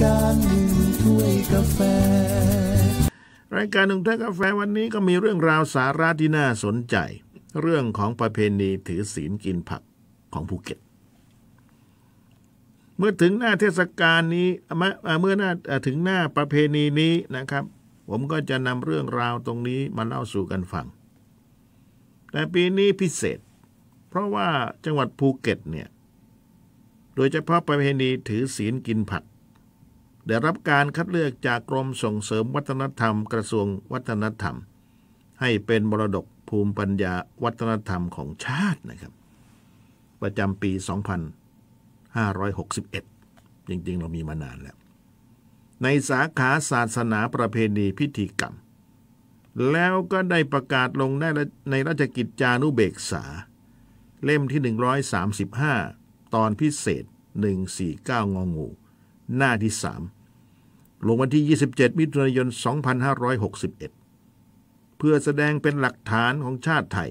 การหนึ่งถ้วยกาแฟ รายการหนึ่งถ้วยกาแฟวันนี้ก็มีเรื่องราวสาระที่น่าสนใจ เรื่องของประเพณีถือศีลกินผักของภูเก็ต เมื่อถึงหน้าเทศกาลนี้เมื่อหน้าถึงหน้าประเพณีนี้นะครับ ผมก็จะนำเรื่องราวตรงนี้มาเล่าสู่กันฟังแต่ปีนี้พิเศษเพราะว่าจังหวัดภูเก็ตเนี่ยโดยเฉพาะประเพณีถือศีลกินผักได้รับการคัดเลือกจากกรมส่งเสริมวัฒนธรรมกระทรวงวัฒนธรรม ให้เป็นมรดกภูมิปัญญาวัฒนธรรมของชาตินะครับประจำปี 2561 จริงๆ เรามีมานานแล้ว ในสาขาศาสนาประเพณีพิธีกรรม แล้วก็ได้ประกาศลงในราชกิจจานุเบกษา เล่มที่ 135 ตอนพิเศษ 149งองู หน้าที่ 3ลงวันที่ 27 มิถุนายน 2561 เพื่อแสดงเป็นหลักฐานของชาติไทย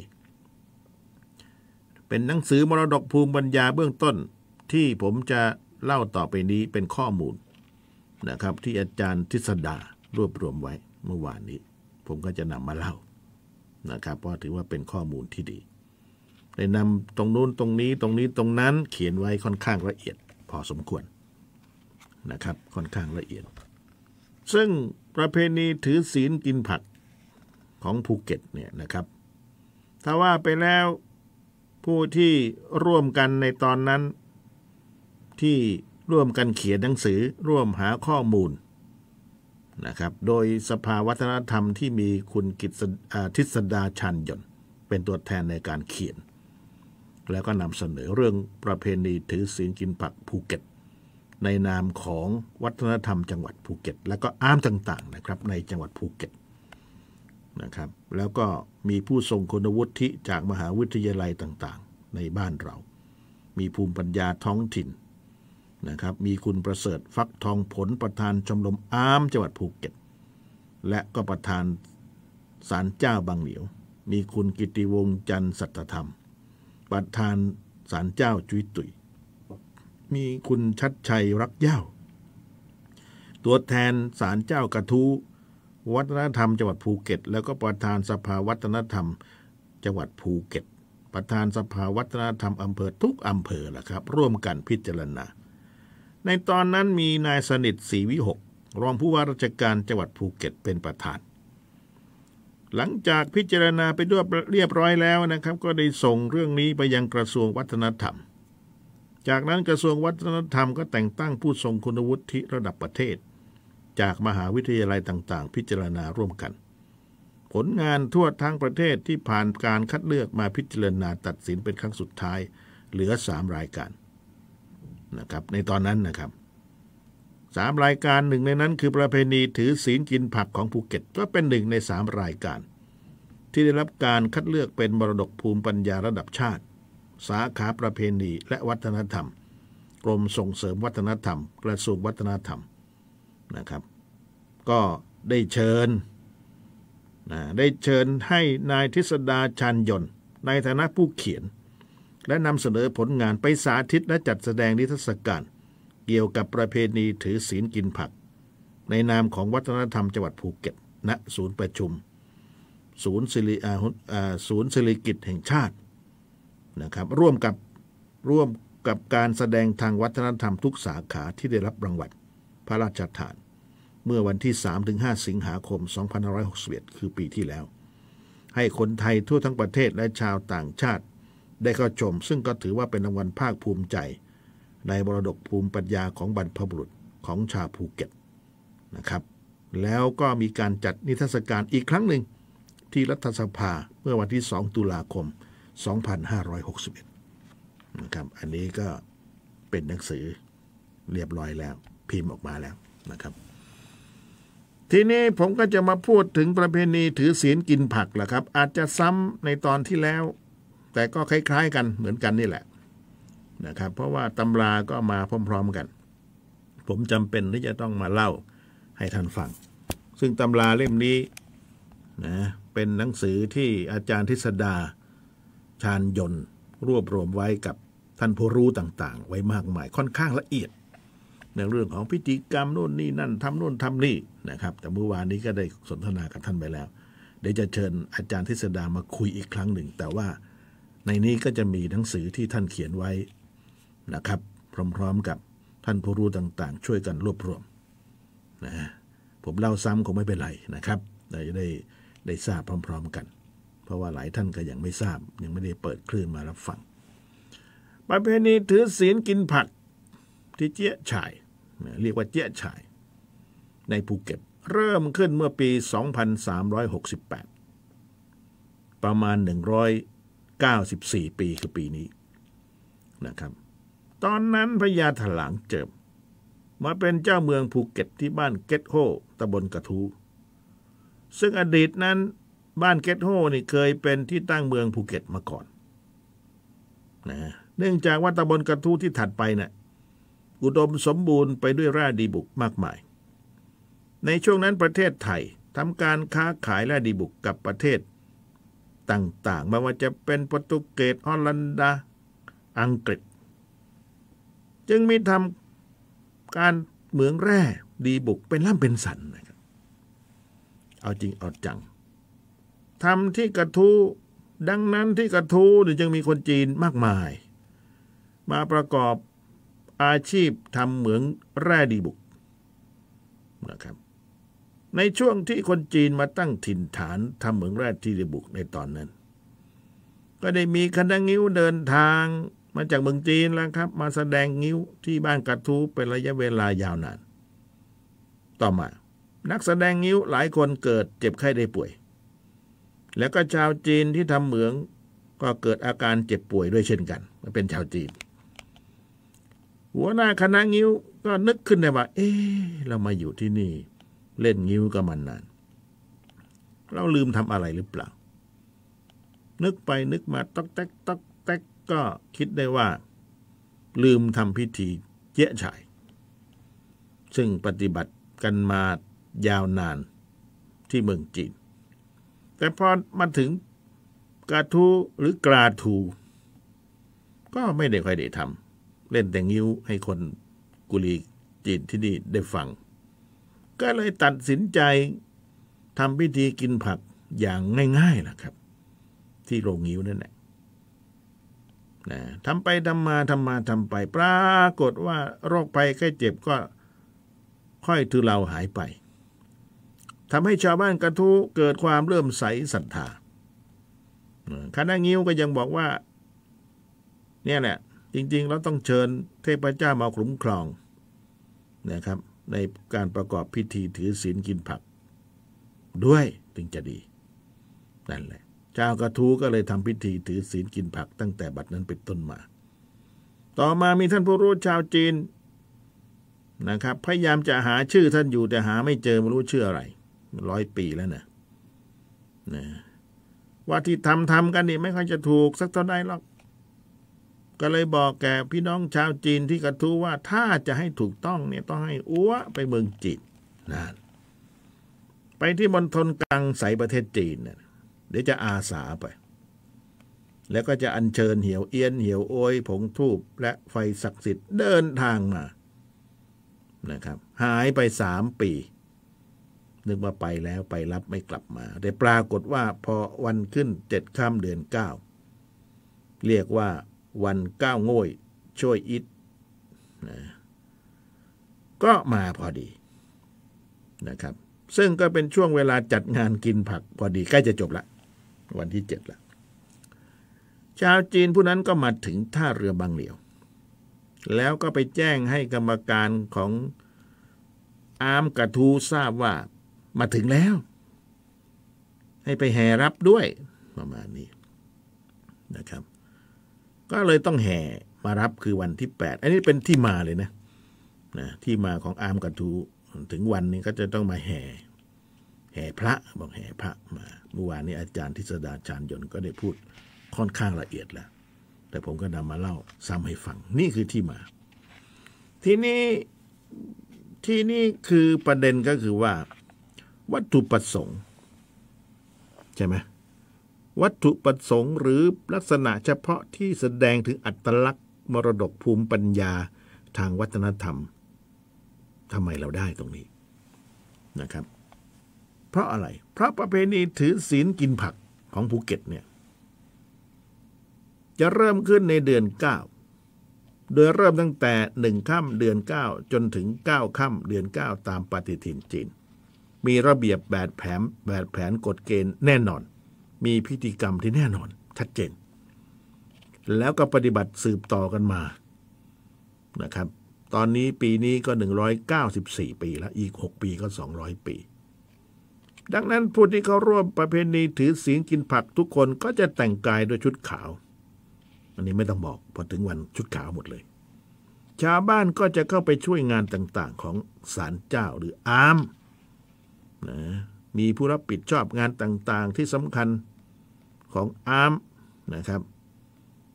เป็นหนังสือมรดกภูมิปัญญาเบื้องต้น ที่ผมจะเล่าต่อไปนี้เป็นข้อมูลนะครับ ที่อาจารย์ทิศดารวบรวมไว้เมื่อวานนี้ ผมก็จะนำมาเล่านะครับ เพราะถือว่าเป็นข้อมูลที่ดีได้นำตรงนู้นตรงนี้ตรงนี้ตรงนั้นเขียนไว้ค่อนข้างละเอียด พอสมควรนะครับค่อนข้างละเอียดซึ่งประเพณีถือศีลกินผักของภูเก็ตเนี่ยนะครับถ้าว่าไปแล้วผู้ที่ร่วมกันในตอนนั้น ที่ร่วมกันเขียนหนังสือร่วมหาข้อมูลนะครับโดยสภาวัฒนธรรมที่มีคุณกิตทิศดาชันยนเป็นตัวแทนในการเขียน แล้วก็นำเสนอเรื่องประเพณีถือศีลกินผักภูเก็ตในนามของวัฒนธรรม จังหวัดภูเก็ต และก็อ้ามต่างๆนะครับในจังหวัดภูเก็ตนะครับแล้วก็มีผู้ทรงคุณวุฒิจากมหาวิทยาลัยต่างๆ ในบ้านเรา มีภูมิปัญญาท้องถิ่นนะครับมีคุณประเสริฐฟักทองผลประธานชมรมอ้ามจังหวัดภูเก็ต และก็ประธานศาลเจ้าบางเหนียว มีคุณกิติวงจันสัตธรรม ประธานศาลเจ้าจุ้ยตุยมีคุณชัดชัยรักเย้าตัวแทนศาลเจ้ากระทู้วัฒนธรรมจังหวัดภูเก็ต แล้ว ก็ประธานสภาวัฒนธรรม จังหวัดภูเก็ต ประธานสภาวัฒนธรรมอำเภอทุกอำเภอละครับร่วมกันพิจารณา ในตอนนั้นมีนายสนิทศรีวิหกรองผู้ว่าราชการจังหวัดภูเก็ตเป็นประธาน หลังจากพิจารณาไปด้วยเรียบร้อยแล้วนะครับ ก็ได้ส่งเรื่องนี้ไปยังกระทรวงวัฒนธรรมจากนั้นกระทรวงวัฒนธรรมก็แต่งตั้งผู้ทรงคุณวุฒิระดับประเทศ จากมหาวิทยาลัยต่าง ๆ พิจารณาร่วมกัน ผลงานทั่วทั้งประเทศที่ผ่านการคัดเลือกมาพิจารณาตัดสินเป็นครั้งสุดท้ายเหลือสามรายการนะครับในตอนนั้นนะครับสามรายการหนึ่งในนั้นคือประเพณีถือศีลกินผักของภูเก็ตก็เป็นหนึ่งในสามรายการ ที่ได้รับการคัดเลือกเป็นมรดกภูมิปัญญาระดับชาติสาขาประเพณีและวัฒนธรรมกรมส่งเสริมวัฒนธรรมกระทรวงวัฒนธรรมนะครับ ก็ได้เชิญนะได้เชิญให้นายทิศดาชันยนต์ในฐานะผู้เขียน และนำเสนอผลงานไปสาธิตและจัดแสดงนิทรรศการเกี่ยวกับประเพณีถือศีลกินผัก ในนามของวัฒนธรรมจังหวัดภูเก็ตณศูนย์ประชุมศูนย์สิริศิริกิจแห่งชาตินะครับร่วมกับร่วมกับการแสดงทางวัฒนธรรมทุกสาขาที่ได้รับรางวัลพระราชทาน เมื่อวันที่ 3-5 สิงหาคม2561คือปีที่แล้ว ให้คนไทยทั่วทั้งประเทศและชาวต่างชาติ ได้เข้าชม ซึ่งก็ถือว่าเป็นรางวัลภาคภูมิใจ ในบรดกภูมิปัญญาของบรรพบุรุษของชาวภูเก็ตนะครับแล้วก็มีการจัดนิทรรศการอีกครั้งหนึ่งที่รัฐสภาเมื่อวันที่2ตุลาคม2561 นะครับ อันนี้ก็เป็นหนังสือเรียบร้อยแล้ว พิมพ์ออกมาแล้วนะครับ ทีนี้ผมก็จะมาพูดถึงประเพณีถือศีลกินผักแหละครับ อาจจะซ้ำในตอนที่แล้ว แต่ก็คล้าย ๆกันเหมือนกันนี่แหละนะครับ เพราะว่าตำราก็มาพร้อมๆกัน ผมจำเป็นที่จะต้องมาเล่าให้ท่านฟัง ซึ่งตำราเล่มนี้นะเป็นหนังสือที่อาจารย์ทิศดาชาญยนต์ รวบรวมไว้กับท่านผู้รู้ต่างๆ ไว้มากมายค่อนข้างละเอียดในเรื่องของพิธีกรรมโน่นนี่นั่นทำโน่นทำนี่นะครับ แต่เมื่อวานนี้ก็ได้สนทนากับท่านไปแล้วเดี๋ยวจะเชิญอาจารย์ทิศดามาคุยอีกครั้งหนึ่ง แต่ว่าในนี้ก็จะมีหนังสือที่ท่านเขียนไว้นะครับ พร้อมๆกับท่านผู้รู้ต่างๆ ช่วยกันรวบรวมนะผมเล่าซ้ำคงไม่เป็นไรนะครับเราจะได้ได้ทราบพร้อมๆ กันราะว่าหลายท่านก็ยังไม่ทราบ ยังไม่ได้เปิดคลื่นมารับฟัง ประเพณีถือศีลกินผักที่เจี๊ยฉาย เรียกว่าเจี๊ยฉาย ในภูเก็ตเริ่มขึ้นเมื่อปี 2368 ประมาณ 194 ปีคือปีนี้นะครับ ตอนนั้นพญาถลางเจิม มาเป็นเจ้าเมืองภูเก็ตที่บ้านเกตโฮตำบลกระทู ซึ่งอดีตนั้นบ้านเกตโฮนี่เคยเป็นที่ตั้งเมืองภูเก็ตมาก่อนนะเนื่องจากว่าตำบลกระทู้ที่ถัดไปนะ่ะอุดมสมบูรณ์ไปด้วยราดีบุกมากมาย ในช่วงนั้นประเทศไทยทำการค้าขายราดีบุกกับประเทศต่างๆ ไม่ว่าจะเป็นโปรตุเกสฮอลันดาอังกฤษ จึงมีทำการเหมืองแร่ดีบุกเป็นล่ำเป็นสันนะครับเอาจริงเอาจังทำที่กระทู้ดังนั้นที่กระทู้หรือจึงมีคนจีนมากมาย มาประกอบอาชีพทำเหมืองแร่ดีบุกนะครับ ในช่วงที่คนจีนมาตั้งถิ่นฐานทำเหมืองแร่ที่ดีบุก ในตอนนั้น ก็ได้มีคณะงิ้วเดินทางมาจากเมืองจีนแล้วครับ มาแสดงงิ้วที่บ้านกระทู้เป็นระยะเวลายาวนานต่อมา นักแสดงงิ้วหลายคนเกิดเจ็บไข้ได้ป่วยแล้วก็ชาวจีนที่ทำเหมือง ก็เกิดอาการเจ็บป่วยด้วยเช่นกันเป็นชาวจีน หัวหน้าคณะงิ้วก็นึกขึ้นได้ว่า เอ๊เรามาอยู่ที่นี่ เล่นงิ้วกับมันนาน เราลืมทำอะไรหรือเปล่า นึกไปนึกมาตอกแตกตอกแตกก็คิดได้ว่า ลืมทำพิธีเจ๊ะฉาย ซึ่งปฏิบัติกันมายาวนานที่เมืองจีนแต่พอมาถึงกาทูหรือกราทูก็ไม่ได้ค่อยได้ทำเล่นแต่งิ้วให้คนกุลีจีนที่นี่ได้ฟัง ก็เลยตัดสินใจทำพิธีกินผักอย่างง่ายๆล่ะครับ ที่โรงงิ้วนั่นแหละนะทำไปทำมาทำมาทำไป ปรากฏว่าโรคภัยแค่เจ็บก็ค่อยทุเลาหายไปทำให้ชาวบ้านกระทู้เกิดความเริ่มใสศรัทธาคณะงิ้วก็ยังบอกว่า เนี่ยแหละจริงๆเราต้องเชิญ เทพเจ้ามาคุ้มครอง นะครับ ในการประกอบพิธีถือศีลกินผัก ด้วยถึงจะดีนั่นแหละเจ้ากระทู้ก็เลยทำพิธีถือศีลกินผัก ตั้งแต่บัดนั้นเป็นต้นมา ต่อมามีท่านผู้รู้ชาวจีนนะครับ พยายามจะหาชื่อท่านอยู่แต่หาไม่เจอไม่รู้ชื่ออะไรร้อยปีแล้วนะนะ ว่าที่ทำทำกันนี่ ไม่ค่อยจะถูก สักเท่าไหร่หรอก ก็เลยบอกแกพี่น้องชาวจีนที่กระทู้ว่า ถ้าจะให้ถูกต้องเนี่ยต้องให้อ้วไปเมืองจีนนะไปที่มณฑลกลางใสประเทศจีนเนี่ยเดี๋ยวจะอาสาไป แล้วก็จะอัญเชิญ เหี่ยวเอียนเหี่ยวโอยผงทูบและไฟศักดิ์สิทธิ์เดินทางมานะครับ หายไปสามปีนึกว่าไปแล้วไปรับไม่กลับมาแต่ปรากฏว่าพอวันขึ้นเจ็ดค่ำเดือนเก้าเรียกว่าวันเก้าโง่ยช่วยอิดนะก็มาพอดีนะครับ ซึ่งก็เป็นช่วงเวลาจัดงานกินผัก พอดีใกล้จะจบละวันที่เจ็ดละชาวจีนผู้นั้นก็มาถึงท่าเรือบางเหลียว แล้วก็ไปแจ้งให้กรรมการของอาร์มกระทูทราบว่ามาถึงแล้ว ให้ไปแห่รับด้วยประมาณนี้นะครับ ก็เลยต้องแห่มารับคือวันที่8อันนี้เป็นที่มาเลยนะนะที่มาของอามกัตทูถึงวันนี้ก็จะต้องมาแห่แห่พระบอกแห่พระมา เมื่อวานนี้อาจารย์ทิศดาชานยนต์ก็ได้พูดค่อนข้างละเอียดแล้ว แต่ผมก็นำมาเล่าซ้ำให้ฟังนี่คือที่มา ที่นี่ที่นี่คือประเด็นก็คือว่าวัตถุประสงค์ ใช่ไหมวัตถุประสงค์ หรือลักษณะเฉพาะที่แสดงถึงอัตลักษณ์ มรดกภูมิปัญญาทางวัฒนธรรมทำไมเราได้ตรงนี้นะครับ เพราะอะไร เพราะประเพณีถือศีลกินผักของภูเก็ตเนี่ยจะเริ่มขึ้นในเดือน9โดยเริ่มตั้งแต่หนึ่งค่ำเดือน 9 จนถึง9ค่ำเดือน 9 ตามปฏิทินจีนมีระเบียบแบบแผนแบบแผนกฎเกณฑ์แน่นอน มีพิธีกรรมที่แน่นอน ชัดเจนแล้วก็ปฏิบัติสืบต่อกันมานะครับ ตอนนี้ปีนี้ก็ 194 ปีแล้ว อีก 6 ปีก็ 200 ปี ดังนั้นผู้ที่เขาร่วมประเพณีถือศีลกินผักทุกคนก็จะแต่งกายด้วยชุดขาว อันนี้ไม่ต้องบอกพอถึงวันชุดขาวหมดเลย ชาวบ้านก็จะเข้าไปช่วยงานต่างๆของศาลเจ้าหรืออามนะมีผู้รับผิดชอบงานต่างๆ ที่สำคัญของอาร์มนะครับ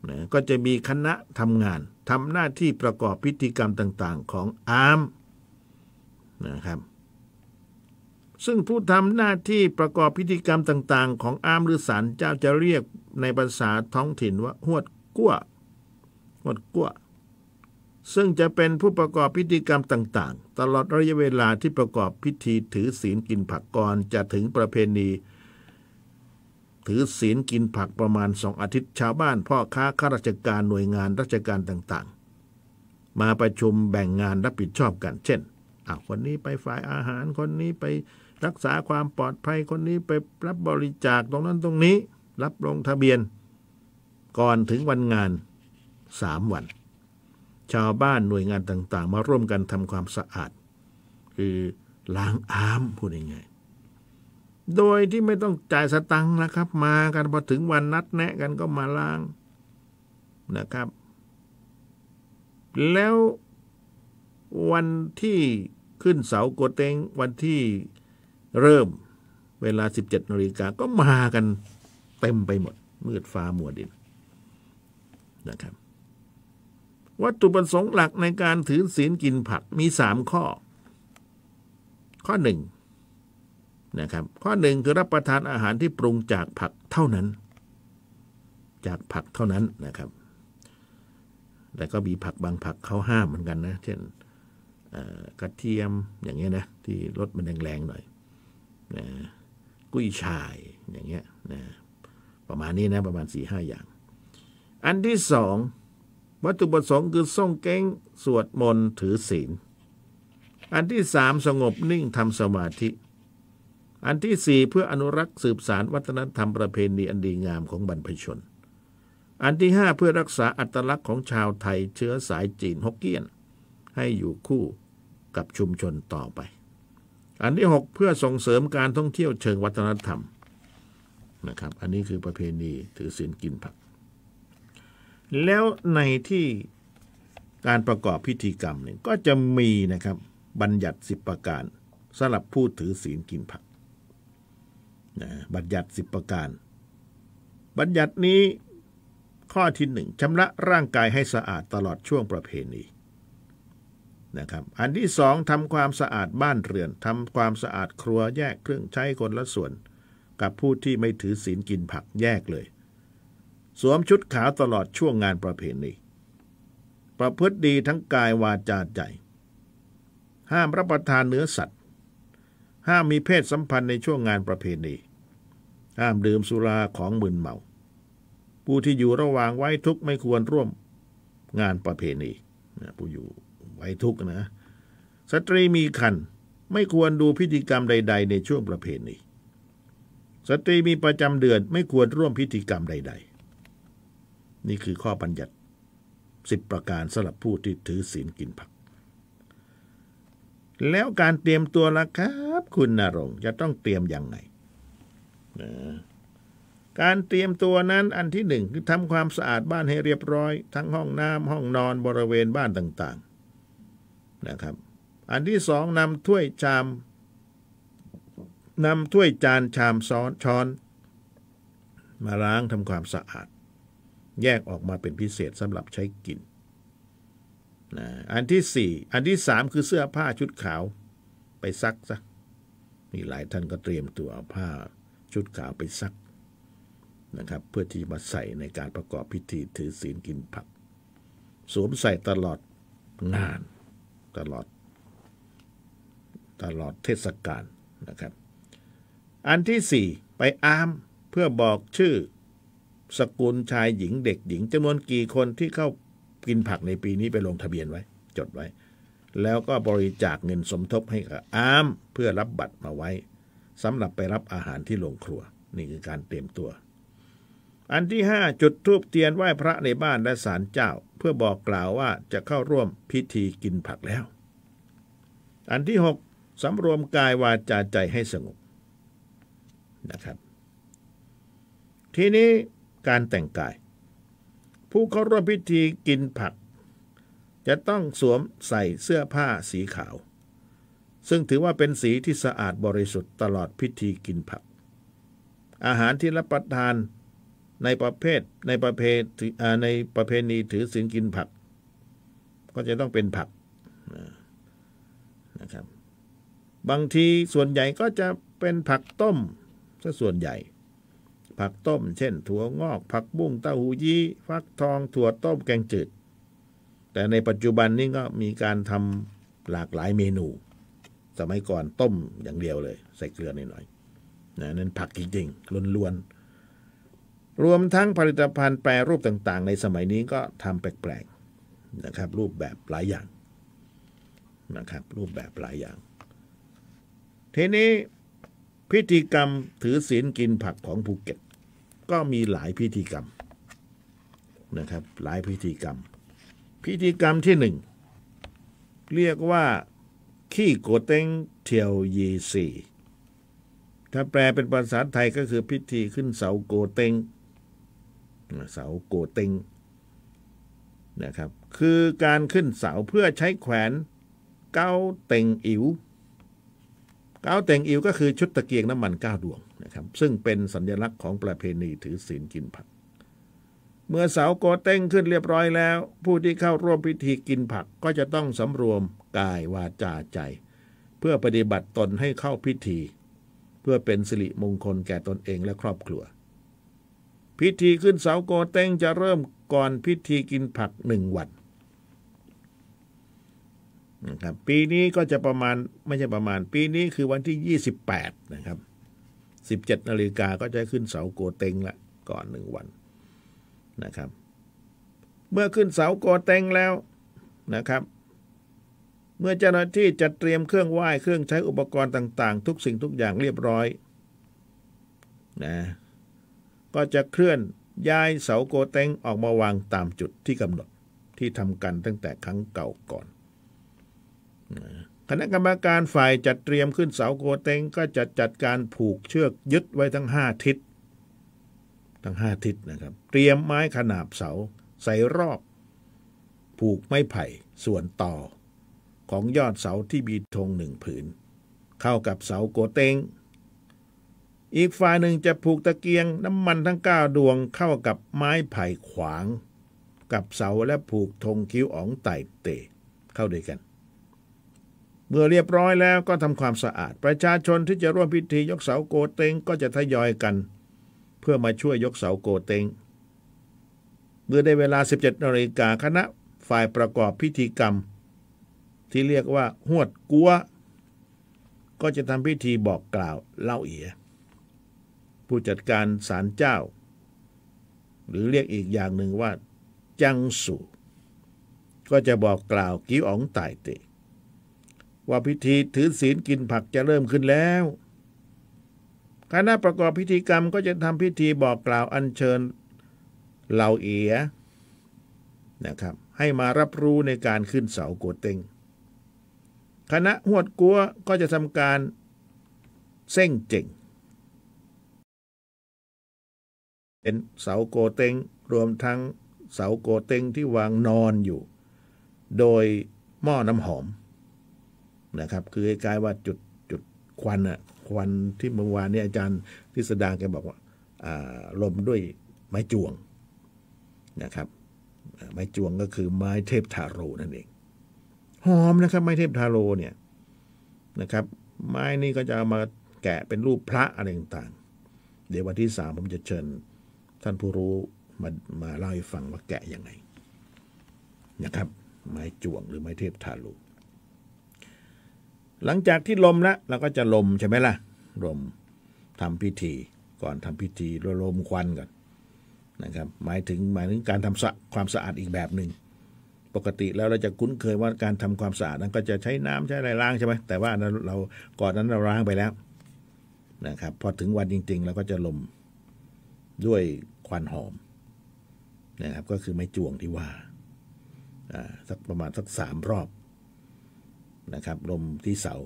นะก็จะมีคณะทำงานทำหน้าที่ประกอบพิธีกรรมต่างๆของอาร์มนะครับซึ่งผู้ทำหน้าที่ประกอบพิธีกรรมต่างๆ ของอาร์มหรือสารเจ้าจะเรียกในภาษาท้องถิ่นว่าหวดกั้วหวดกั้วซึ่งจะเป็นผู้ประกอบพิธีกรรมต่าง ๆ ตลอดระยะเวลาที่ประกอบพิธีถือศีลกินผักก่อนจะถึงประเพณีถือศีลกินผักประมาณสองอาทิตย์ชาวบ้าน พ่อค้าข้าราชการหน่วยงานราชการต่างๆ มาประชุมแบ่งงานรับผิดชอบกัน เช่นอ่คนนี้ไปฝ่ายอาหารคนนี้ไปรักษาความปลอดภัยคนนี้ไปรับบริจาคตรงนั้นตรงนี้ รับลงทะเบียน ก่อนถึงวันงานสามวันชาวบ้านหน่วยงานต่าง ๆ มาร่วมกันทำความสะอาด คือล้างอาม พูดง่ายๆโดยที่ไม่ต้องจ่ายสตังค์นะครับ มากัน พอถึงวันนัดแนะกันก็มาล้างนะครับ แล้ววันที่ขึ้นเสาโกเตงวันที่เริ่มเวลา 17นาฬิกาก็มากันเต็มไปหมดมืดฟ้ามัวดินนะครับวัตถุประสงค์หลักในการถือศีลกินผักมีสามข้อ ข้อหนึ่งนะครับ ข้อหนึ่งคือรับประทานอาหารที่ปรุงจากผักเท่านั้น จากผักเท่านั้นนะครับแต่ก็มีผักบางผักเขาห้ามเหมือนกันนะเช่นกระเทียมอย่างเงี้ยนะที่รสมันแรงๆ หน่อยนะกุ้ยช่ายอย่างเงี้ยนะประมาณนี้นะประมาณสี่ห้าอย่าง อันที่สองวัตถุประสงค์คือส่งเก้งสวดมนต์ถือศีล อันที่สามสงบนิ่งทำสมาธิ อันที่สี่เพื่ออนุรักษ์สืบสารวัฒนธรรมประเพณีอันดีงามของบรรพชน อันที่ห้าเพื่อรักษาอัตลักษณ์ของชาวไทยเชื้อสายจีนฮกเกี้ยนให้อยู่คู่กับชุมชนต่อไป อันที่หกเพื่อส่งเสริมการท่องเที่ยวเชิงวัฒนธรรมนะครับ อันนี้คือประเพณีถือศีลกินผักแล้วในที่การประกอบพิธีกรรมเนี่ยก็จะมีนะครับบัญญัติสิบประการสำหรับผู้ถือศีลกินผักนะบัญญัติสิบประการ บัญญัตินี้ข้อที่หนึ่งชำระร่างกายให้สะอาดตลอดช่วงประเพณีนะครับอันที่สองทำความสะอาดบ้านเรือนทำความสะอาดครัวแยกเครื่องใช้คนละส่วนกับผู้ที่ไม่ถือศีลกินผักแยกเลยสวมชุดขาวตลอดช่วงงานประเพณี ประพฤติดีทั้งกายวาจาใจ ห้ามรับประทานเนื้อสัตว์ ห้ามมีเพศสัมพันธ์ในช่วงงานประเพณี ห้ามดื่มสุราของมึนเมา ผู้ที่อยู่ระหว่างไว้ทุกไม่ควรร่วมงานประเพณีนะผู้อยู่ไว้ทุกนะ สตรีมีคันไม่ควรดูพิธีกรรมใด ๆ ในช่วงประเพณี สตรีมีประจำเดือน ไม่ควรร่วมพิธีกรรมใดๆนี่คือข้อบัญญัติสิบประการสำหรับผู้ที่ถือศีลกินผักแล้วการเตรียมตัวล่ะครับ คุณนรงจะต้องเตรียมยังไงนะการเตรียมตัวนั้นอันที่หนึ่งคือทำความสะอาดบ้านให้เรียบร้อย ทั้งห้องน้ำห้องนอนบริเวณบ้านต่าง ๆนะครับ อันที่สองนำถ้วยชามนำถ้วยจานชามซ้อนช้อนมาล้างทำความสะอาดแยกออกมาเป็นพิเศษสำหรับใช้กินนะอันที่สี่อันที่สามคือเสื้อผ้าชุดขาวไปซักซะมีหลายท่านก็เตรียมตัวเอาผ้าชุดขาวไปซักนะครับ เพื่อที่มาใส่ในการประกอบพิธีถือศีลกินผักสวมใส่ตลอดงานตลอดตลอดเทศกาลนะครับ อันที่สี่ไปอามเพื่อบอกชื่อสกุลชายหญิงเด็กหญิงจำนวนกี่คนที่เข้า กินผักในปีนี้ไปลงทะเบียนไว้ จดไว้ แล้วก็บริจาคเงินสมทบให้กับอามเพื่อรับบัตรมาไว้สำหรับไปรับอาหารที่โรงครัว นี่คือการเตรียมตัว อันที่ห้าจุดทูบเทียนไหว้พระในบ้านและศาลเจ้า เพื่อบอกกล่าวว่าจะเข้าร่วมพิธีกินผักแล้ว อันที่หกสำรวมกายวาจาใจให้สงบนะครับ ทีนี้การแต่งกาย ผู้เข้าร่วมพิธีกินผัก จะต้องสวมใส่เสื้อผ้าสีขาว ซึ่งถือว่าเป็นสีที่สะอาดบริสุทธิ์ตลอดพิธีกินผัก อาหารที่รับประทานในประเภทในประเภทในประเพณีถือศีลกินผัก ก็จะต้องเป็นผักนะครับบางทีส่วนใหญ่ก็จะเป็นผักต้มซะส่วนใหญ่ผักต้มเช่นถั่วงอกผักบุ้งเต้าหู้ยี้ฟักทองถั่วต้มแกงจืดแต่ในปัจจุบันนี้ก็มีการทำหลากหลายเมนู สมัยก่อนต้มอย่างเดียวเลย ใส่เกลือหน่อยๆนะนั่นผักจริงๆล้วนๆ รวมทั้งผลิตภัณฑ์แปรรูปต่างๆ ในสมัยนี้ก็ทำแปลกๆนะครับ รูปแบบหลายอย่างนะครับ รูปแบบหลายอย่างทีนี้พิธีกรรมถือศีลกินผักของภูเก็ตก็มีหลายพิธีกรรมนะครับหลายพิธีกรรม พิธีกรรมที่หนึ่งเรียกว่า ขี้โกเต้งเทียวยีสี่ ถ้าแปลเป็นภาษาไทยก็คือพิธีขึ้นเสาโกเต้งเสาโกเต้งนะครับคือการขึ้นเสาเพื่อใช้แขวนเก้าเต็งอิ๋วเต้าแต่งอิวก็คือชุดตะเกียงน้ำมันเก้าดวงนะครับซึ่งเป็นสัญลักษณ์ของประเพณีถือศีลกินผัก เมื่อเสาโกเต้งขึ้นเรียบร้อยแล้ว ผู้ที่เข้าร่วมพิธีกินผักก็จะต้องสำรวมกายวาจาใจ เพื่อปฏิบัติตนให้เข้าพิธี เพื่อเป็นสิริมงคลแก่ตนเองและครอบครัว พิธีขึ้นเสาโกเต้งจะเริ่มก่อนพิธีกินผักหนึ่งวันนะครับปีนี้ก็จะประมาณ ไม่ใช่ประมาณปีนี้คือวันที่ 28นะครับ17 นาฬิกาก็จะขึ้นเสาโกเตงละก่อนหนึ่งวันนะครับเมื่อขึ้นเสาโกเตงแล้วนะครับ เมื่อเจ้าหน้าที่จัดเตรียมเครื่องไหว้เครื่องใช้อุปกรณ์ต่างๆ ทุกสิ่งทุกอย่างเรียบร้อยนะก็จะเคลื่อนย้ายเสาโกเตงออกมาวางตามจุดที่กำหนดที่ทำกันตั้งแต่ครั้งเก่าก่อนคณะกรรมการฝ่ายจัดเตรียมขึ้นเสาโกเตงก็จะจัดการผูกเชือกยึดไว้ทั้งห้าทิศ ทั้งห้าทิศนะครับ เตรียมไม้ขนาบเสาใส่รอบ ผูกไม้ไผ่ส่วนต่อ ของยอดเสาที่มีธงหนึ่งผืนเข้ากับเสาโกเตง อีกฝ่ายหนึ่งจะผูกตะเกียงน้ำมันทั้งเก้าดวงเข้ากับไม้ไผ่ขวาง กับเสาและผูกธงคิ้วอ๋องไต่เตะ เข้าด้วยกันเมื่อเรียบร้อยแล้วก็ทำความสะอาด ประชาชนที่จะร่วมพิธียกเสาโกเตงก็จะทยอยกัน เพื่อมาช่วยยกเสาโกเตงเมื่อได้เวลา 17นาฬิกาคณะฝ่ายประกอบพิธีกรรม ที่เรียกว่าหวดกัวก็จะทำพิธีบอกกล่าวเล่าเอีย ผู้จัดการศาลเจ้า หรือเรียกอีกอย่างหนึ่งว่า จังสูก็จะบอกกล่าวกิ๋วอ๋องไต่เตะว่าพิธีถือศีลกินผักจะเริ่มขึ้นแล้ว คณะประกอบพิธีกรรมก็จะทำพิธีบอกกล่าวอัญเชิญเหล่าเอีย นะครับ ให้มารับรู้ในการขึ้นเสาโกเตง คณะหวดกัวก็จะทำการเส้งเจ่งเป็นเสาโกเตงรวมทั้งเสาโกเตงที่วางนอนอยู่ โดยหม้อน้ำหอมนะครับคือใกล้ๆว่าจุดจุดควันอะควันที่เมื่อวานนี้อาจารย์ทิสดาแกบอกว่าลมด้วยไม้จวงนะครับ ไม้จวงก็คือ ไม้เทพทาโรนั่นเองหอมนะครับ ไม้เทพทาโรเนี่ยนะครับ ไม้นี่ก็จะามาแกะเป็นรูปพระอะไรต่างๆเดี๋ยววันที่สามผมจะเชิญท่านผู้รู้มามาเล่าให้ฟังว่าแกะยังไงนะครับ ไม้จวงหรือไม้เทพทาโรหลังจากที่ลมแล้วเราก็จะลมใช่ไหมล่ะลมทำพิธีก่อนทำพิธีรลมควันก่อนนะครับ หมายถึงหมายถึงการทำะความสะอาดอีกแบบหนึ่งปกติแล้วเราจะคุ้นเคยว่าการทำความสะอาดนั้น ก็จะใช้น้ำใช้อะไรล้างใช่ไหมแต่ว่าเราก่อนนั้นเราล้างไปแล้วนะครับพอถึงวันจริงๆเราก็จะลมด้วยควันหอม นะครับ ก็คือไม้จวงที่ว่า สักประมาณสักสามรอบนะครับลมที่เสา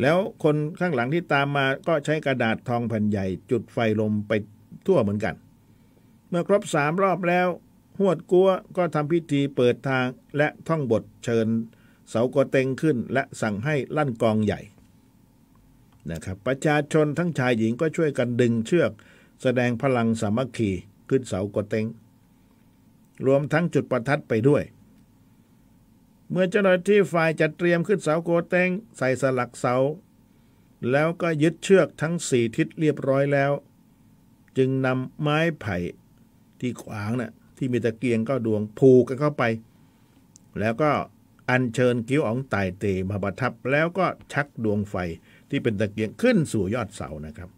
แล้วคนข้างหลังที่ตามมาก็ใช้กระดาษทองแผ่นใหญ่จุดไฟลมไปทั่วเหมือนกัน เมื่อครบสามรอบแล้วหวดกัว ก็ทำพิธีเปิดทางและท่องบทเชิญเสากเตงขึ้นและสั่งให้ลั่นกองใหญ่นะครับประชาชนทั้งชายหญิงก็ช่วยกันดึงเชือก แสดงพลังสามัคคีขึ้นเสากเตงรวมทั้งจุดประทัดไปด้วยเมื่อเจ้าหน้าที่ฝ่ายจัดเตรียมขึ้นเสาโกเตง ใส่สลักเสา แล้วก็ยึดเชือกทั้งสี่ทิศเรียบร้อยแล้ว จึงนำไม้ไผ่ที่ขวางนะ่ะที่มีตะเกียงก็ดวงผูกกันเข้าไป แล้วก็อัญเชิญกิ้วอ๋องไต่เตมาประทับ แล้วก็ชักดวงไฟที่เป็นตะเกียงขึ้นสู่ยอดเสานะครับ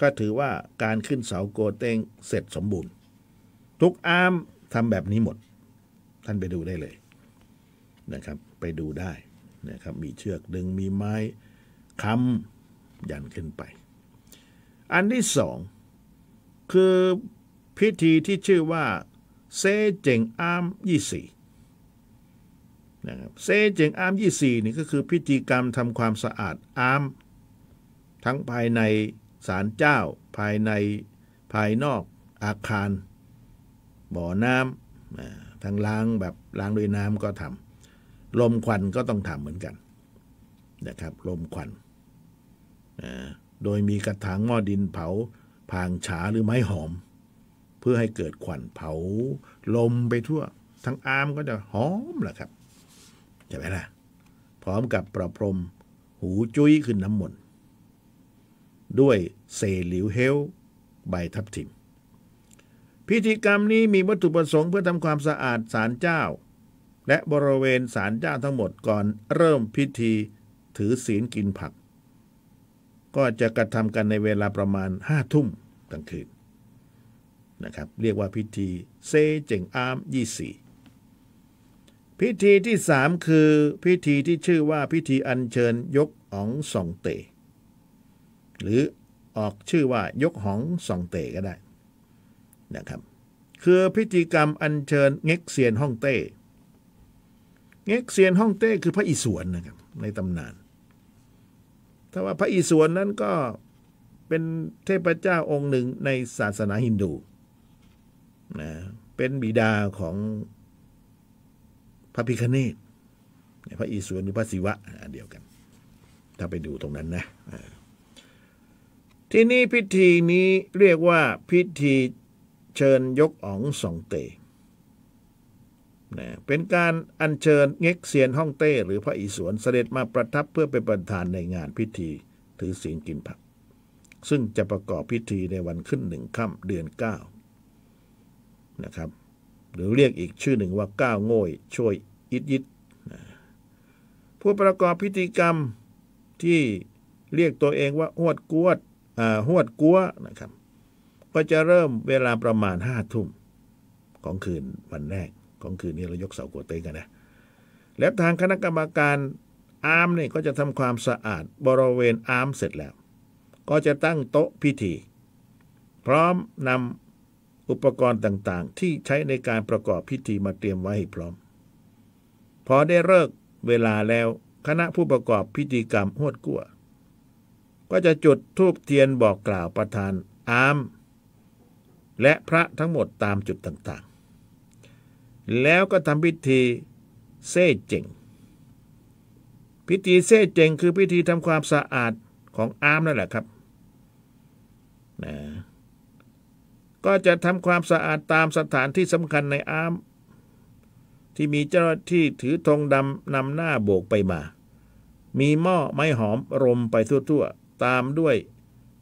ก็ถือว่าการขึ้นเสาโกเตงเสร็จสมบูรณ์ ทุกอามทำแบบนี้หมด ท่านไปดูได้เลยนะครับไปดูได้นะครับมีเชือกดึงมีไม้ค้ำยันขึ้นไป อันที่สองคือพิธีที่ชื่อว่าเซเจงอามยี่สี่นะครับเซเจงอามยี่สี่นี่ก็คือพิธีกรรมทำความสะอาดอาม ทั้งภายในศาลเจ้าภายในภายนอกอาคาร บ่อน้ำทางล้าง แบบล้างด้วยน้ำก็ทำลมควันก็ต้องทำเหมือนกันนะครับลมควันโดยมีกระถางหม้อดินเผาผางฉาหรือไม้หอม เพื่อให้เกิดควันเผาลมไปทั่ว ทั้งอามก็จะหอมแหละครับใช่ไหมล่ะพร้อมกับประพรมหูจุ้ยขึ้นน้ำมนต์ ด้วยเซหลิวเฮลใบทับทิม พิธีกรรมนี้มีวัตถุประสงค์เพื่อทำความสะอาดสารเจ้าและบริเวณศาลเจ้าทั้งหมดก่อนเริ่มพิธีถือศีลกินผัก ก็จะกระทำกันในเวลาประมาณห้าทุ่มกลางคืนนะครับเรียกว่าพิธีเซเจงอามยี่สี่พิธีที่สามคือพิธีที่ชื่อว่าพิธีอัญเชิญยกอองสองเตหรือออกชื่อว่ายกหองสองเตก็ได้นะครับคือพิธีกรรมอัญเชิญเง็กเซียนฮ่องเต้เง็กเซียนฮ่องเต้คือพระอิศวรนะครับ ในตำนาน ถ้าว่าพระอิศวรนั้นก็เป็นเทพเจ้าองค์หนึ่งในศาสนาฮินดูนะเป็นบิดาของพระพิคเนตพระอิศวรหรือพระศิวะอันเดียวกัน ถ้าไปดูตรงนั้นนะที่นี่พิธีนี้เรียกว่าพิธีเชิญยกอองสองเตนะเป็นการอัญเชิญเง็กเซียนฮ่องเต้หรือพระอิศวนเสด็จมาประทับเพื่อเป็นประธานในงานพิธีถือศีลกินผัก ซึ่งจะประกอบพิธีในวันขึ้นหนึ่งค่ำเดือนเก้านะครับหรือเรียกอีกชื่อหนึ่งว่าก้าวโง่ยช่วยอิดยิดผู้ประกอบพิธีกรรมที่เรียกตัวเองว่าหวดกวดหวดกัวนะครับก็จะเริ่มเวลาประมาณห้าทุ่มของคืนวันแรกของคืนนี้เรายกเสากัวเต้งกันนะและทางคณะกรรมการอาร์มเนี่ยก็จะทำความสะอาดบริเวณอาร์มเสร็จแล้ว ก็จะตั้งโต๊ะพิธี พร้อมนำอุปกรณ์ต่างๆ ที่ใช้ในการประกอบพิธีมาเตรียมไว้ให้พร้อม พอได้เลิกเวลาแล้วคณะผู้ประกอบพิธีกรรมหวดกั้วก็จะจุดธูปเทียนบอกกล่าวประธานอาม และพระทั้งหมดตามจุดต่างแล้วก็ทำพิธีเซ่เจงพิธีเซ่เจงคือพิธีทำความสะอาดของอามนั่นแหละครับ นะ ก็จะทำความสะอาดตามสถานที่สำคัญในอาม ที่มีเจ้าที่ถือธงดำนำหน้าโบกไปมา มีหม้อไม้หอมรมไปทั่วๆตามด้วย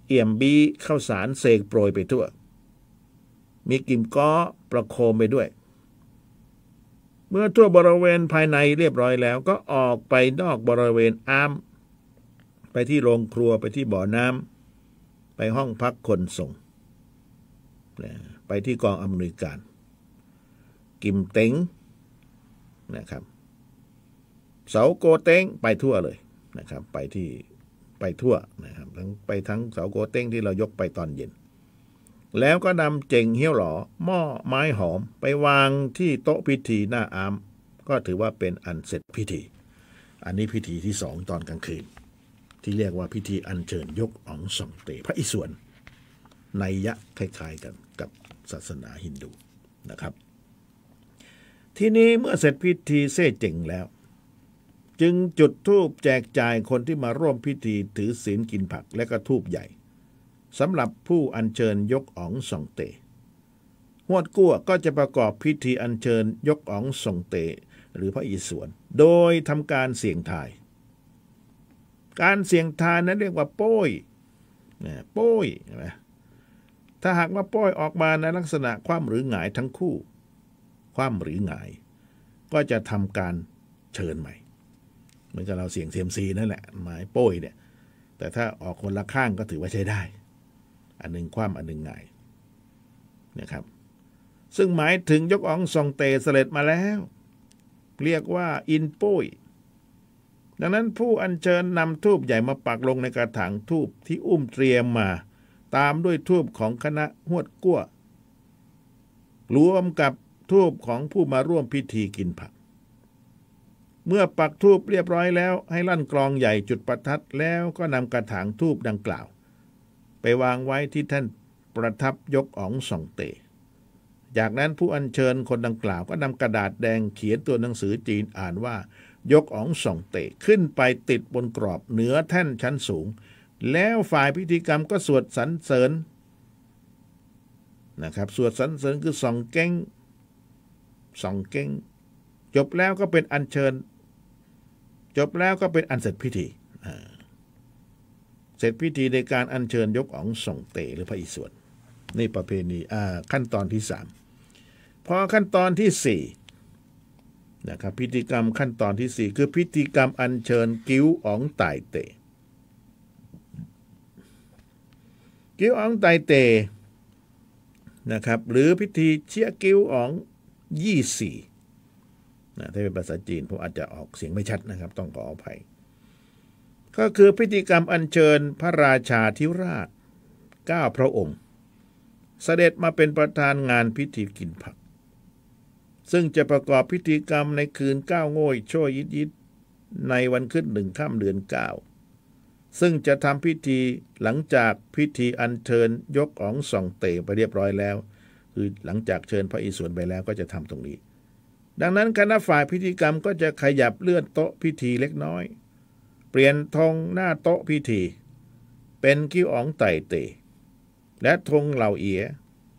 เอี่ยมบีข้าวสารเสกโปรยไปทั่ว มีกิมก้อประโคมไปด้วยเมื่อทั่วบริเวณภายในเรียบร้อยแล้ว ก็ออกไปนอกบริเวณอ้ามไปที่โรงครัวไปที่บ่อน้ำไปห้องพักคนส่ง ไปที่กองอำนวยการกิมเต็งนะครับเสาโกเต็งไปทั่วเลยนะครับไปที่ไปทั่วนะครับทั้งไปทั้งเสาโกเต็งที่เรายกไปตอนเย็นแล้วก็นำเจงเฮี้ยวหลอหม้อไม้หอมไปวางที่โต๊ะพิธีหน้าอาม ก็ถือว่าเป็นอันเสร็จพิธี อันนี้พิธีที่สองตอนกลางคืน ที่เรียกว่าพิธีอันเชิญยกอองสองเตพระอิศวร ในยะคล้าย ๆกันกับศาสนาฮินดูนะครับ ทีนี้เมื่อเสร็จพิธีเซ่เจ๋งแล้ว จึงจุดทูบแจกจ่ายคนที่มาร่วมพิธีถือศีลกินผักและก็ทูบใหญ่สำหรับผู้อัญเชิญยกอ๋องส่งเตหวดกั้วก็จะประกอบพิธีอัญเชิญยกอ๋องส่งเตหรือพระอิศวร โดยทำการเสี่ยงทาย การเสี่ยงทายนั้นเรียกว่าโป้ยนะโป้ยนะถ้าหากว่าโป้ยออกมาในลักษณะคว่ำหรือหงายทั้งคู่ คว่ำหรือหงาย ก็จะทำการเชิญใหม่เหมือนกับเราเสี่ยงเซียมซีนั่นแหละหมายโป้ยเนี่ยแต่ถ้าออกคนละข้างก็ถือว่าใช้ได้อันหนึ่งความอันหนึ่งไงายนะครับซึ่งหมายถึงยกอองซองเตเสร็จมาแล้ว เรียกว่าอินปุยดังนั้นผู้อัญเชิญนำทูบใหญ่มาปักลงในกระถางทูบที่อุ้มเตรียมมาตามด้วยทูบของคณะหวดกั้วรวมกับทูบของผู้มาร่วมพิธีกินผัก เมื่อปักทูบเรียบร้อยแล้ว ให้ลั่นกลองใหญ่จุดประทัดแล้วก็นำกระถางทูบดังกล่าวไปวางไว้ที่แท่นประทับยกอองส่องเตจากนั้นผู้อัญเชิญคนดังกล่าว ก็นำกระดาษแดงเขียนตัวหนังสือจีนอ่านว่ายกอองส่องเตขึ้นไปติดบนกรอบ เหนือแท่นชั้นสูง แล้วฝ่ายพิธีกรรมก็สวดสรรเสริญ นะครับสวดสรรเสริญคือส่องเก้ง ส่องเก้ง จบแล้วก็เป็นอัญเชิญ จบแล้วก็เป็นอันเสร็จพิธีเสร็จพิธีในการอัญเชิญยกอ๋องส่งเตหรือพระอิศวรนี่ประเพณีขั้นตอนที่สามพอขั้นตอนที่สี่นะครับ พิธีกรรมขั้นตอนที่สี่คือพิธีกรรมอัญเชิญกิ้วอ๋องไตเตกิ้วอ๋องไตเตนะครับ หรือพิธีเชี่ยกิ้วอ๋องยี่สี่นะถ้าเป็นภาษาจีน ผมอาจจะออกเสียงไม่ชัดนะครับต้องขออภัยก็คือพิธีกรรมอัญเชิญพระราชาธิราชเก้าพระองค์ เสด็จมาเป็นประธานงานพิธีกินผัก ซึ่งจะประกอบพิธีกรรมในคืนเก้าโง่ยช่วยยิดยิดในวันขึ้นหนึ่งข้ามเดือนเก้าซึ่งจะทำพิธีหลังจากพิธีอัญเชิญยกของสองเตไปเรียบร้อยแล้ว คือหลังจากเชิญพระอิศวรไปแล้วก็จะทำตรงนี้ ดังนั้นคณะฝ่ายพิธีกรรมก็จะขยับเลื่อนโต๊ะพิธีเล็กน้อยเปลี่ยนธงหน้าโต๊ะพิธีเป็นกิ้วอ๋องไต่เตและธงเหล่าเอีย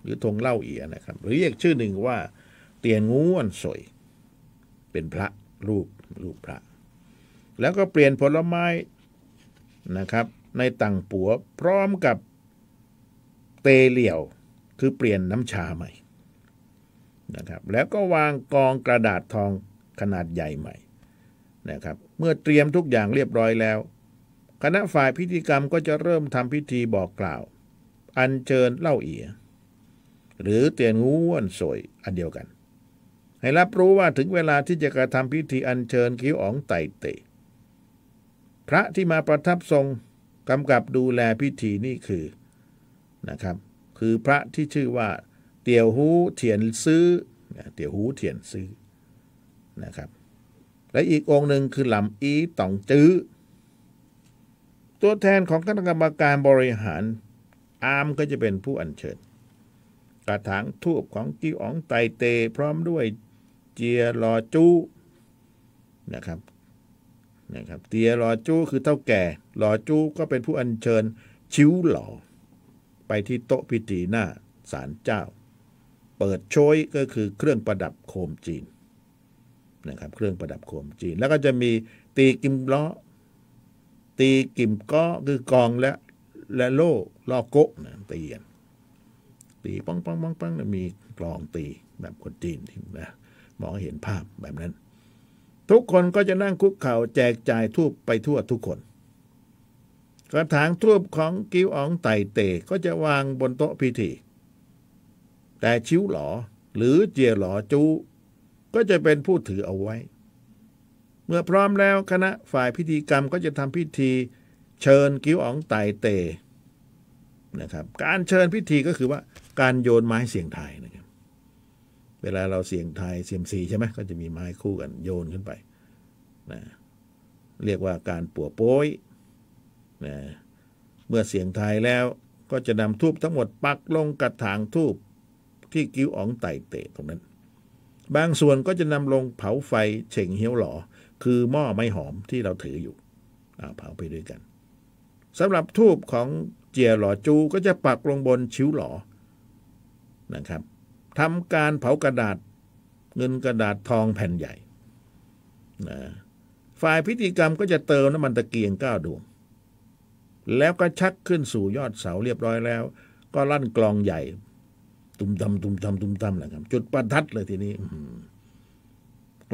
หรือธงเล่าเอียนะครับหรือเรียกชื่อหนึ่งว่าเตียนงูอันสวยเป็นพระรูปรูปพระ แล้วก็เปลี่ยนผลไม้นะครับ ในตังปัวพร้อมกับเตเหลี่ยวคือเปลี่ยนน้ำชาใหม่นะครับ แล้วก็วางกองกระดาษทองขนาดใหญ่ใหม่นะครับเมื่อเตรียมทุกอย่างเรียบร้อยแล้ว คณะฝ่ายพิธีกรรมก็จะเริ่มทำพิธีบอกกล่าวอัญเชิญเล่าเอีย หรือเตียนงูวนสวยอันเดียวกัน ให้รับรู้ว่าถึงเวลาที่จะกระทำพิธีอัญเชิญคิ้วอ๋องไตเตพระที่มาประทับทรงกำกับดูแลพิธีนี่คือนะครับ คือพระที่ชื่อว่า เตียวหูเถียนซื้อ เตียวหูเถียนซื้อนะครับและอีกองค์หนึ่งคือหลำอีต่องจื้อตัวแทนของคณะกรรมการบริหาร อามก็จะเป็นผู้อัญเชิญ กระถางทูบของกิ้วอ๋องไตเตพร้อมด้วยเจียรอจูนะครับนะครับเตียรอจู้ คือเท่าแก่รอจู้ ก็เป็นผู้อัญเชิญชิวหล่อไปที่โต๊ะพิธีหน้าศาลเจ้า เปิดโชยก็คือเครื่องประดับโคมจีนนะครับเครื่องประดับโคม จีนแล้วก็จะมีตีกิมล้อตีกิมก็คือกองและและโล่ล่อโกะนะตีกันตีป้องป้องป้องป้องมีกลองตีแบบคนจีนนะมองเห็นภาพแบบนั้น ทุกคนก็จะนั่งคุกเข่าแจกจ่ายทูบไปทั่วทุกคนกระถางทูบของกิวอ๋องไตเตก็จะวางบนโต๊ะพิธี แต่ชิ้วหลอหรือเจียหลอจูก็จะเป็นผู้ถือเอาไว้ เมื่อพร้อมแล้วคณะฝ่ายพิธีกรรมก็จะทำพิธีเชิญกิ้วอ๋องไตเตนะครับ การเชิญพิธีก็คือว่าการโยนไม้เสียงไทยนะครับ เวลาเราเสียงไทยเสียมซีใช่ไหมก็จะมีไม้คู่กันโยนขึ้นไปนะเรียกว่าการปัวโป้ยนะเมื่อเสียงไทยแล้วก็จะนำทูบทั้งหมดปักลงกระถางทูบที่กิ้วอ๋องไตเตตรงนั้นบางส่วนก็จะนำลงเผาไฟเฉ่งเฮี้ยวหลอ คือหม้อไม้หอมที่เราถืออยู่เผาไปด้วยกันสำหรับทูบของเจียหลอจูก็จะปักลงบนชิ้วหลอนะครับทำการเผากระดาษเงินกระดาษทองแผ่นใหญ่นะฝ่ายพิธีกรรมก็จะเติมน้ำมันตะเกียงก้าดวงแล้วก็ชักขึ้นสู่ยอดเสาเรียบร้อยแล้วก็ลั่นกลองใหญ่ตุมตำตุมตำตุมตำแหละครับ จุดประทัดเลยทีนี้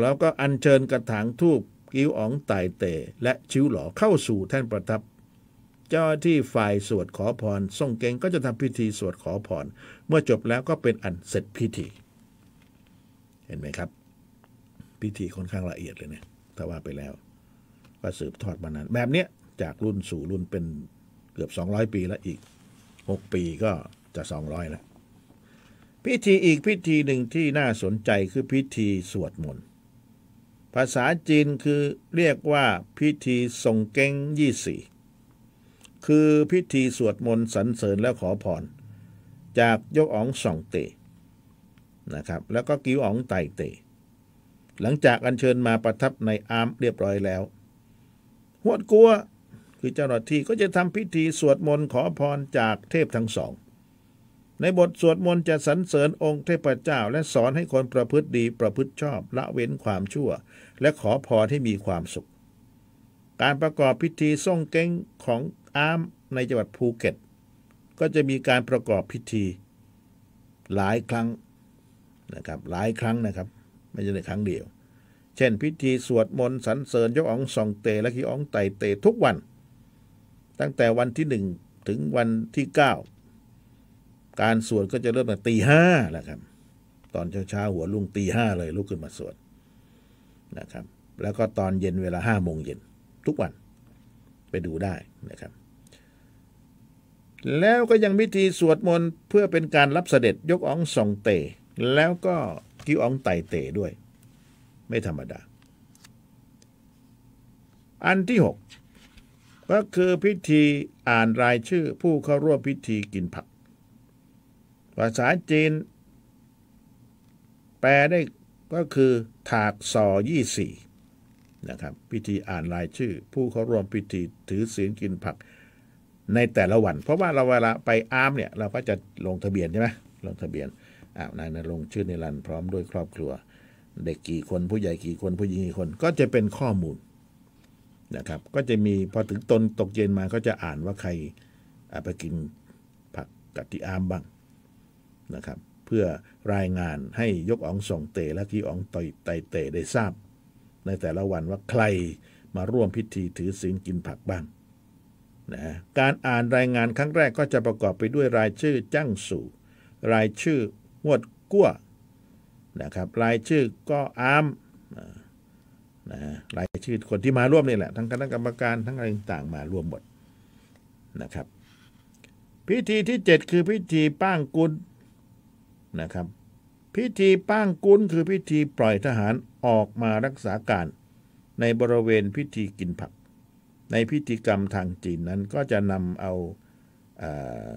แล้วก็อัญเชิญกระถางทูบกิ้วอ๋องไต่เตะและชิวหลอเข้าสู่แท่นประทับ เจ้าที่ฝ่ายสวดขอพรส่งเกงก็จะทำพิธีสวดขอพรเมื่อจบแล้วก็เป็นอันเสร็จพิธี เห็นไหมครับ พิธีค่อนข้างละเอียดเลยเนี่ยถ้าว่าไปแล้วก็สืบทอดมานานแบบเนี้ยจากรุ่นสู่รุ่นเป็นเกือบ 200 ปีแล้วอีก6ปีก็จะ200แล้วพิธีอีกพิธีหนึ่งที่น่าสนใจคือพิธีสวดมนต์ภาษาจีนคือเรียกว่าพิธีทรงเก้งยี่สี่คือพิธีสวดมนต์สรรเสริญและขอพร จากยกอ๋องส่องเตนะครับแล้วก็กิ้วอ๋องไตเตหลังจากอัญเชิญมาประทับในอาร์มเรียบร้อยแล้วหวดกัวคือเจ้าหน้าที่ก็จะทำพิธีสวดมนต์ขอพรจากเทพทั้งสองในบทสวดมนต์จะสรรเสริญองค์เทพเจ้า และสอนให้คนประพฤติดีประพฤติชอบ ละเว้นความชั่ว และขอพรให้มีความสุข การประกอบพิธีส่งเก้งของอาร์มในจังหวัดภูเก็ต ก็จะมีการประกอบพิธีหลายครั้งนะครับหลายครั้งนะครับไม่ใช่ในครั้งเดียว เช่นพิธีสวดมนต์สรรเสริญยกอองส่องเตและขีอองไตเตทุกวัน ตั้งแต่วันที่หนึ่งถึงวันที่เก้าการสวดก็จะเริ่มตั้งตีห้าแหละครับ ตอนเช้าๆ หัวลุงตีห้าเลยลุกขึ้นมาสวดนะครับแล้วก็ตอนเย็นเวลาห้าโมงเย็นทุกวันไปดูได้นะครับ แล้วก็ยังมิธีสวดมนต์เพื่อเป็นการรับเสด็จยกอองส่องเต แล้วก็กิ้วอองไตเตด้วย ไม่ธรรมดา อันที่หกก็คือพิธีอ่านรายชื่อผู้เข้าร่วมพิธีกินผักภาษาจีนแปลได้ก็คือถากสอยี่สี่นะครับพิธีอ่านรายชื่อ ผู้เข้าร่วมพิธีถือศีลกินผักในแต่ละวัน เพราะว่าเราเวลาไปอาร์มเนี่ยเราก็จะลงทะเบียนใช่ไหมลงทะเบียนอ่านายนรงชื่อในรันพร้อมด้วยครอบครัว เด็กกี่คนผู้ใหญ่กี่คนผู้หญิงกี่คนก็จะเป็นข้อมูลนะครับก็จะมีพอถึงตนตกเย็นมาก็จะอ่านว่าใครไปกินผักกติอามบ้างนะครับเพื่อรายงานให้ยกออง ส่งเตและกีอองตไตเตได้ทราบ ในแต่ละวันว่าใครมาร่วมพิธีถือศีลกินผักบ้างนะการอ่านรายงานครั้งแรกก็จะประกอบไปด้วยรายชื่อจ้างสู่ รายชื่อหวดกั้วนะครับรายชื่อก็อามนะรายชื่อคนที่มาร่วมนี่แหละทั้งคณะกรรมการทั้งอะไรต่างมาร่วมหมดนะครับพิธีที่ 7 คือพิธีป้างกุลนะครับพิธีป้างกุ้นคือพิธีปล่อยทหารออกมารักษาการ ในบริเวณพิธีกินผัก ในพิธีกรรมทางจีนนั้นก็จะนำเอาอา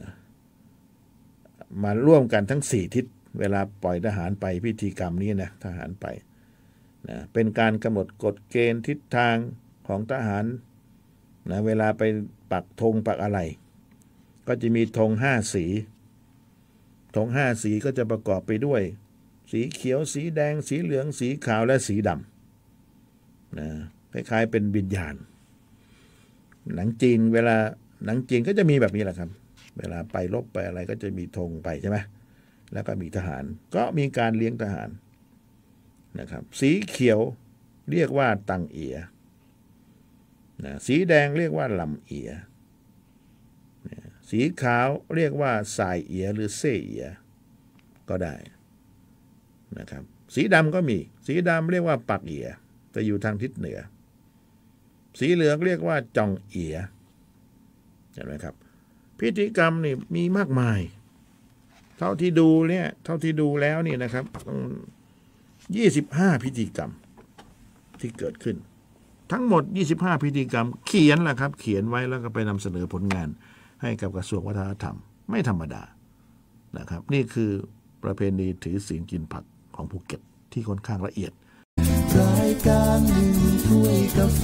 มาร่วมกันทั้งสี่ทิศ เวลาปล่อยทหารไปพิธีกรรมนี้นะทหารไปนะเป็นการกำหนดกฎเกณฑ์ทิศทางของทหารนะเวลาไปปักธงปักอะไร ก็จะมีธงห้าสีของห้าสีก็จะประกอบไปด้วย สีเขียว สีแดง สีเหลืองสีขาวและสีดำนะคล้ายๆเป็นวิญญาณ หนังจีนเวลาหนังจีนก็จะมีแบบนี้แหละครับเวลาไปลบไปอะไรก็จะมีธงไปใช่ไหมแล้วก็มีทหารก็มีการเลี้ยงทหารนะครับสีเขียวเรียกว่าตังเอียนะสีแดงเรียกว่าลำเอียสีขาวเรียกว่าสายเอียหรือเซ่เอียก็ได้นะครับ สีดำก็มี สีดำเรียกว่าปักเอียจะอยู่ทางทิศเหนือ สีเหลืองเรียกว่าจองเอียเห็นไหมครับพิธีกรรมนี่มีมากมาย เท่าที่ดูเนี่ยเท่าที่ดูแล้วนี่นะครับยี่สิบห้าพิธีกรรมที่เกิดขึ้น ทั้งหมด25พิธีกรรมเขียนแหละครับ เขียนไว้แล้วก็ไปนำเสนอผลงานให้กับกระทรวงวัฒนธรรมไม่ธรรมดานะครับนี่คือประเพณีถือศีลกินผักของภูเก็ตที่ค่อนข้างละเอียดรายการหนึ่งถ้วยกาแฟ